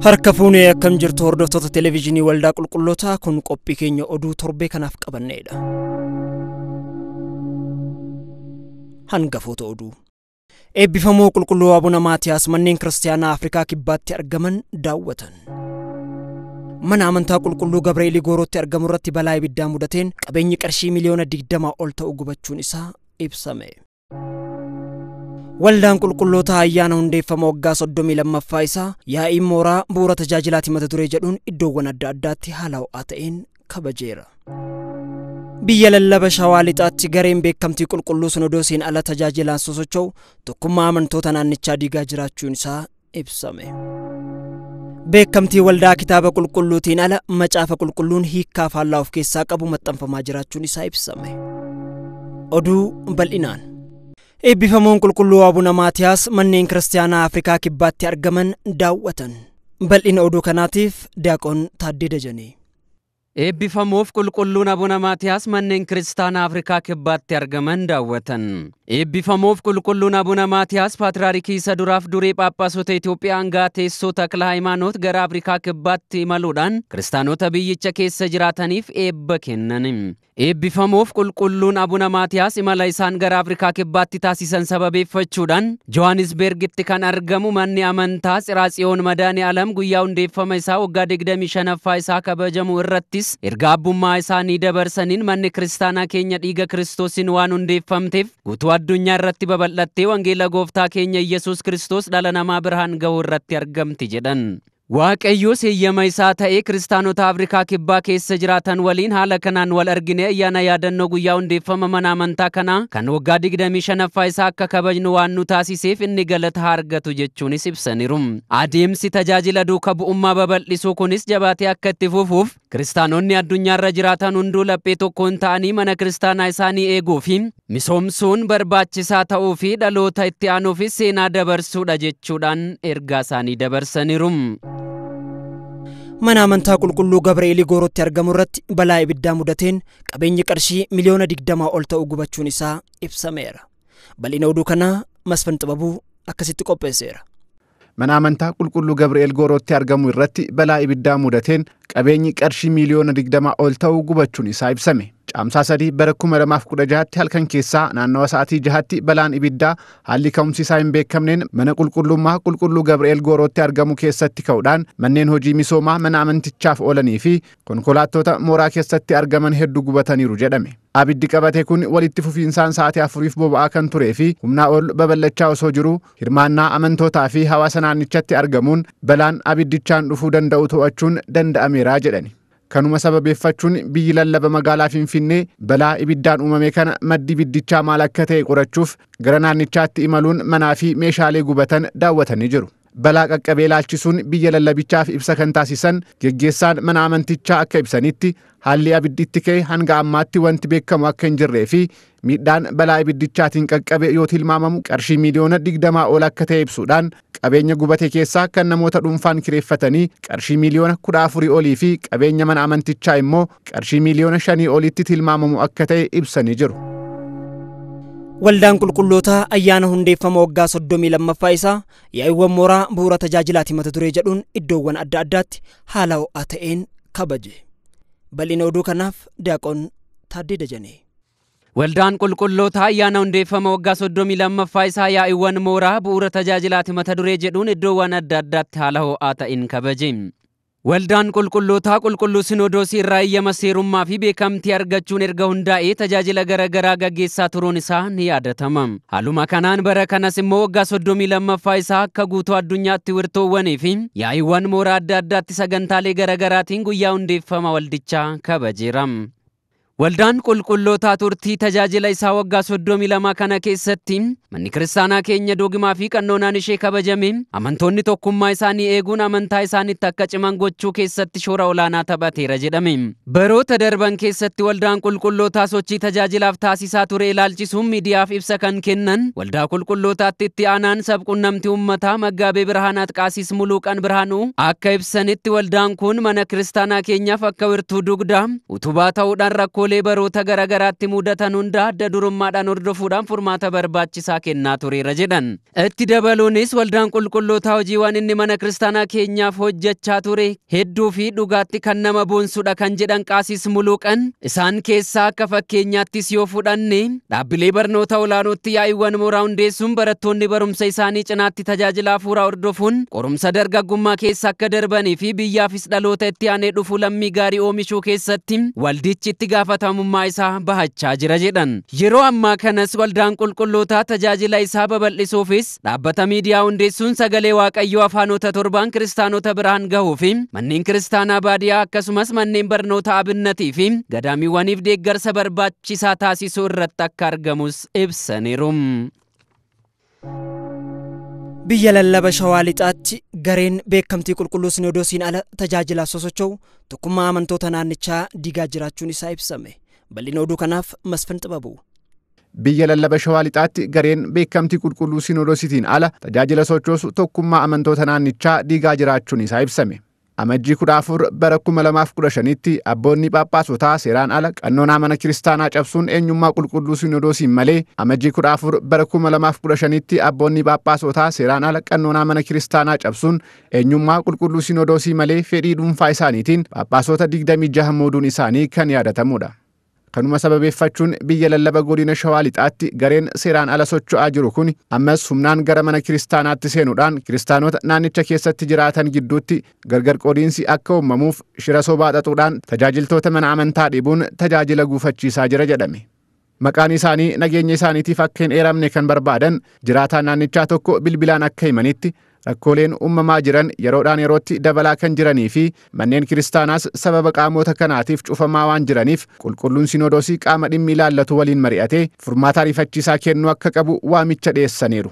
Harka fuunee akkam jirtu hordoftoota televezyiinii waldaa qulqullootaa kun qophii keenya oduu torbee kanaaf qabanneedha. Hangafoota oduu. Eebbifamoo qulqulluu Abuna Maatiyaas manneen kiristaanaa Afrikaa Kibbaatti argaman daawwatan. Mana amantaa qulqulluu Gabreelii Goorootti argamu irratti balaa ibiddaa mudateen qabeenyi qarshii miliyoona 20 ol ta'u gubachuun isaa ibsame. Waldaan qulqulloota ayyaana hundeeffama waggaa soddomii lammaffaa isaa yaa'iin mooraa bu'uura tajaajilaati mata duree jedhuun iddoowwan adda addaatti haala ho'aa ta'een kabajeera. Biyya lallaba shawaa lixaatti gareen beekamtii qulqulluu sun odoo seen ala tajaajilaan sosocho'u tokkummaa amantoota naannichaa diigaa jiraachuun isaa ibsame. Beekamtii waldaa kitaaba qulqulluutiin ala macaafa qulqulluun hiikkaa faallaa of keessaa qabu maxxanfamaa jiraachuun isaa ibsame. Oduu bal'inaan. eebbifamoon qulqulluu abuna maatiyaas manneen kiristaanaa afrikaa kibbaatti argaman daawwatan bal'ina oduu kanaatiif daaqoon taaddee dajanee eebbifamoof qulqulluun abuna maatiyaas manneen kiristaanaa afrikaa kibbaatti argaman daawwatan eebbifamoof qulqulluun abuna maatiyaas paatriyaarikii duraaf durii phaaphaasota Itoophiyaa hangaa teessoo takla hayimaanoot gara afrikaa kibbaatti imaluudhaan kiristaanota biyyicha keessa jiraataniif eebba kennan eebbifamoof qulqulluun abuna maatiyaas imala isaan gara afrikaa kibbaatti taasisan sababeeffachuudhaan johannisbergitti kan argamu manni amantaa ciraaxiyoon madaane alam guyyaa hundeeffama isaa waggaa 25ffaa isaa kabajamu irrattis erga abbummaa isaanii dabarsaniin manni kiristaanaa keenya dhiiga kiristoosiin waan hundeeffamteef guutuu addunyaa irratti babal'attee wangeela gooftaa keenya yesus kiristoos dhala namaa birhaan ga'uu irratti argamti jedhan Waaqayyoo heeyyama isaa ta'ee kiristaanota Afrikaa Kibbaa keessa jiraatan waliin haala kanaan wal argine ayyaana yaadannoo guyyaa hundeeffama mana amantaa kanaa kan waggaa digdamii shanaffaa isaa akka kabajnu waan nu taasiseef inni galata haa argatu jechuunis ibsaniiru. Adeemsi tajaajila duukaa bu'ummaa babal'isuu kunis jabaatee akka itti fufuuf kiristaanonni addunyaarra jiraatan hunduu laphee tokkoon ta'anii mana kiristaanaa isaanii eeguu fi misoomsuun barbaachisaa ta'uu fi dhaloota itti aanuufis seenaa dabarsuudha jechuudhaan ergaa isaanii dabarsaniiru. mana amantaa qulqulluu gabreelii goorootti argamu irratti balaa ibiddaa mudateen qabeenyi qarshii miliyoona digdamaa ol ta'uu gubachuun isaa ibsameera bal'ina oduu kanaa masfan xibabuu akkasitti qopheesseera. mana amantaa qulqulluu gabre'eel goorootti argamu irratti balaa ibiddaa mudateen qabeenyi qarshii miliyoona digdamaa ol ta'uu gubachuun isaa ibsame. caamsaa sadii bara kuma lamaaf kudha jahatti halkan keessaa naannawa sa'aatii jahatti balaan ibiddaa haalli ka'umsi isaa hin beekamneen mana qulqullummaa qulqulluu Gabri'eel Goorootti argamu keessatti ka'uudhaan manneen hojii misoomaa mana amantichaaf oolanii fi konkolaattota mooraa keessatti argaman hedduu gubataniiru jedhame. Abiddi qabate kun walitti fufiinsaan sa'aatii afuriif boba'aa kan turee fi humnaa ol babal'achaa osoo jiru hirmaannaa amantootaa fi hawaasa naannichatti argamuun balaan abiddichaan dhufuu danda'u to'achuun danda'ameeraa jedhani. Kanuma sababeeffachuun biyyi lallaba magaalaa Finfinnee balaa ibiddaan uumame kana maddi biddichaa maal akka ta'e qorachuuf gara naannichaatti imaluun manaa fi meeshaalee gubatan daawwatanii jiru. Balaa qaqqabee ilaalchisuun biyya lallabichaaf ibsa kan taasisan geggeessaan mana amantichaa akka ibsanitti haalli abiddi itti ka'e hanga ammaatti wanti beekamu akka hin jirree fi miidhaan balaa abiddichaatiin qaqqabe yoo tilmaamamu qarshii miiliyoona digdamaa ol akka ta'e ibsuudhaan qabeenya gubate keessaa kan namoota dhuunfaan kireeffatanii qarshii miiliyoona kudha afurii olii fi qabeenya mana amantichaa immoo qarshii miiliyoona shanii olitti tilmaamamu akka ta'e ibsanii jiru. Waldaan qulqullootaa ayyaana hundeeffama waggaa soddomii lammaffaa isaa yaa'iiwwan mooraa bu'uura tajaajilaati mata duree jedhuun iddoowwan adda addaatti haala ho'aa ta'een kabaje. Bal'ina oduu kanaaf Daaqoon Taaddee dajane. Waldaan qulqullootaa ayyaana hundeeffama waggaa soddomii lammaffaa isaa yaa'iiwwan mooraa bu'uura tajaajilaati mata duree jedhuun iddoowwan adda addaatti haala ho'aa ta'een kabaje. Waldaan qulqullootaa qulqulluu Sinodoosii irraa eeyyama seerummaa fi beekamtii argachuun erga hundaa'ee tajaajila garaa gaggeessaa turuun isaa ni yaadatama. Haaluma kanaan bara kanas immoo waggaa soddomii lammaffaa isaa akka guutuu addunyaatti wirtoowwanii fi yaa'iiwwan mooraa adda addaatti sagantaalee garaatiin guyyaa hundeeffama waldichaa kabajeera. Waldaan qulqullootaa turtii tajaajila isaa waggaa soddomii lama kana keessatti manni kiristaanaa keenya dogimaa fi qannoonaan ishee kabajame amantoonni tokkummaa isaanii eeguun amantaa isaaniitti akka ciman gochuu keessatti shoora olaanaa taphateera jedhame. Baroota darban keessatti waldaan qulqullootaa sochii tajaajilaaf taasisaa ture ilaalchisuun miidiyaaf ibsa kan kennan waldaa qulqullootaatti itti aanaan sabqunnamti uummataa maggaabee birhaan atqaasis Muluuqan Birhaanuu akka ibsanitti waldaan kun mana kiristaanaa keenyaaf akka wirtuu dugdaa utubaa ta'uudhaan rakkoo Olee baroota garaa garaatti mudatan hunda adda durummaadhaan hordofuudhaan furmaata barbaachisaa kennaa tureera Itti dabaluunis waldaan qulqullootaa hojii waan inni mana kiristaanaa keenyaaf hojjechaa ture hedduu fi dhugaatti kan nama boonsudha kan jedhan qaasiis muluqan isaan keessaa akka fakkeenyaattis yoo fudhanne dhaabbilee barnoota olaanootti yaa'iiwwan mooraa hundeessuun barattoonni barumsa isaanii cinaatti tajaajila hafuuraa hordofuun qorumsa dargaggummaa keessa akka darbanii fi biyyaafis dhaloota itti aanee dhufu lammii gaarii oomishuu keessatti fudhatamummaa isaa bahachaa jira jedhan yeroo ammaa kanas waldaan qulqullootaa tajaajila isaa babal'isuufis dhaabbata miidiyaa hundeessuun sagalee waaqayyoo afaanota torbaan kiristaanota biraan gahuu fi manneen kiristaanaa baadiyaa akkasumas manneen barnoota abinnatii fi gadaamiiwwaniif deeggarsa barbaachisaa taasisuu irratti akka argamus ibsaniiru. Biyya lallaba shawaa lixaatti gareen beekamtii qulqulluu sinodoosiin ala tajaajilaa sosocho'u tokkummaa amantoota naannichaa digaa jiraachuun isaa ibsame. bal'in oduu kanaaf masfan Xibabuu. Biyya lallaba shawaa lixaatti gareen beekamtii qulqulluu sinodoosiitiin ala tajaajila sochoosu tokkummaa amantoota naannichaa diigaa jiraachuun isaa ibsame. amajjii kudha afur bara kuma lamaaf kudha shanitti abboonni phaaphaasotaa seeraan ala qannoonaa mana kiristaanaa cabsuun eenyummaa qulqulluu sinodoosiin malee amajjii kudha afur bara kuma lamaaf kudha shanitti abboonni phaaphaasotaa seeraan ala qannoonaa mana kiristaanaa cabsuun eenyummaa qulqulluu sinodoosii malee fedhii dhuunfaa isaaniitiin phaaphaasota digdamii jaha mooduun isaanii kan yaadatamudha. Kanuma sababeeffachuun biyya lallaba godina shawaa lixaatti gareen seeraan ala socho'aa jiru kun ammas humnaan gara mana kiristaanaatti seenuudhaan kiristaanota naannicha keessatti jiraatan gidduutti gargar qoodiinsi akka uumamuuf shira sobaa xaxuudhaan tajaajiltoota mana amantaa dhibuun tajaajila guufachiisaa jira jedhame. Maqaan isaanii nageenya isaaniitiif akka hin eeramne kan barbaadan jiraataa naannichaa tokko bilbilaan akka himanitti rakkooleen uumamaa jiran yeroodhaan yerootti dabalaa kan jiranii fi manneen kiristaanaas sababa qaamoota kanaatiif cufamaa waan jiraniif qulqulluun sinodoosii qaama dhimmi ilaallatu waliin mari'atee furmaataa ariifachiisaa kennuu akka qabu waamicha dhiyeessaniiru.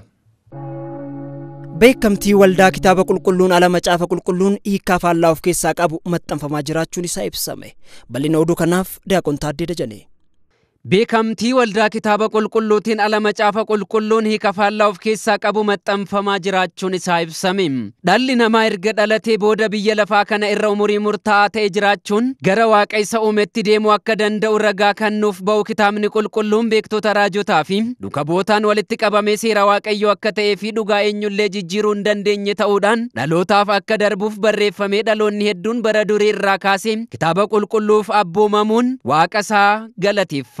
Beekamtii waldaa kitaaba qulqulluun alama caafa qulqulluun hiikaa faallaa of keessaa qabu maxxanfamaa jiraachuun isaa ibsame bal'ina oduu kanaaf daakon dajane Beekamtii waldaa kitaaba qulqulluutiin ala macaafa qulqulluun hiika faallaa of keessaa qabu maxxanfamaa jiraachuun isaa ibsame. Dhalli namaa erga dhalatee booda biyya lafaa kana irra umurii murtaa'aa ta'e jiraachuun gara waaqa isa uumetti deemuu akka danda'u ragaa kan nuuf ba'u kitaabni qulqulluun beektoota raajotaa fi dhuka bootaan walitti qabamee seera waaqayyoo akka ta'ee fi dhugaa eenyullee jijjiiruu hin dandeenye ta'uudhaan dhalootaaf akka darbuuf barreeffamee dhaloonni hedduun bara durii irraa kaasee kitaaba qulqulluuf abboomamuun waaqa isaa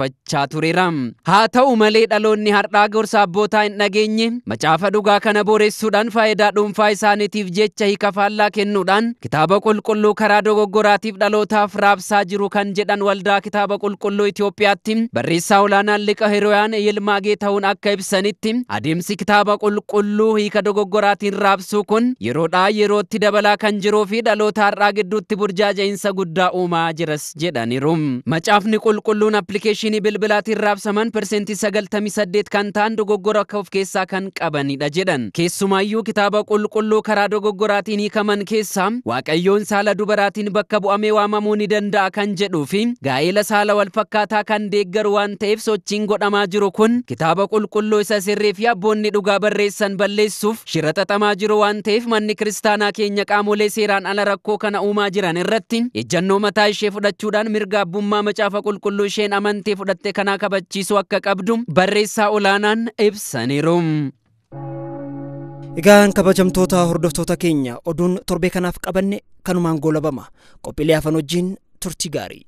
dubbachaa tureera. Haa ta'u malee dhaloonni har'aa gorsa abbootaa hin dhageenye macaafa dhugaa kana boreessuudhaan faayidaa dhuunfaa isaaniitiif jecha hiika faallaa kennuudhaan kitaaba qulqulluu karaa dogoggoraatiif dhalootaaf raabsaa jiru kan jedhan waldaa kitaaba qulqulluu Itoophiyaatti barreessaa olaanaan liqa hirooyaan eeyyilmaagee ta'uun akka ibsanitti adeemsi kitaaba qulqulluu hiika dogoggoraatiin raabsuu kun yeroodhaa yerootti dabalaa kan jiruu fi dhaloota har'aa gidduutti burjaaja'iinsa guddaa uumaa jiras jedhaniiru. Macaafni qulqulluun appilikeeshinii bilbilaatiin raabsaman parsentii sagaltamii saddeet kan ta'an dogoggora of keessaa kan qabanidha jedhan. Keessumaayyuu kitaaba qulqulluu karaa dogoggoraatiin hiikaman keessaa waaqayyoon saala dubaraatiin bakka bu'amee waamamuu ni danda'a kan jedhuu fi gaa'ela saala walfakkaataa kan deeggaru waan ta'eef sochiin godhamaa jiru kun kitaaba qulqulluu isa sirrii fi abboonni dhugaa barreessan balleessuuf shira xaxamaa jiru waan ta'eef manni kiristaanaa keenya qaamolee seeraan ala rakkoo kana uumaa jiran irratti ejjannoo mataa ishee fudhachuudhaan mirga abbummaa macaafa qulqulluu isheen amantee fudhattee kanaa kabachiisuu akka qabdu barreessaa olaanaan ibsaniiru. Egaan kabajamtoota hordoftoota keenya oduun torbee kanaaf qabanne kanumaan goolabama. Qophiilee hafan wajjin turtii gaarii.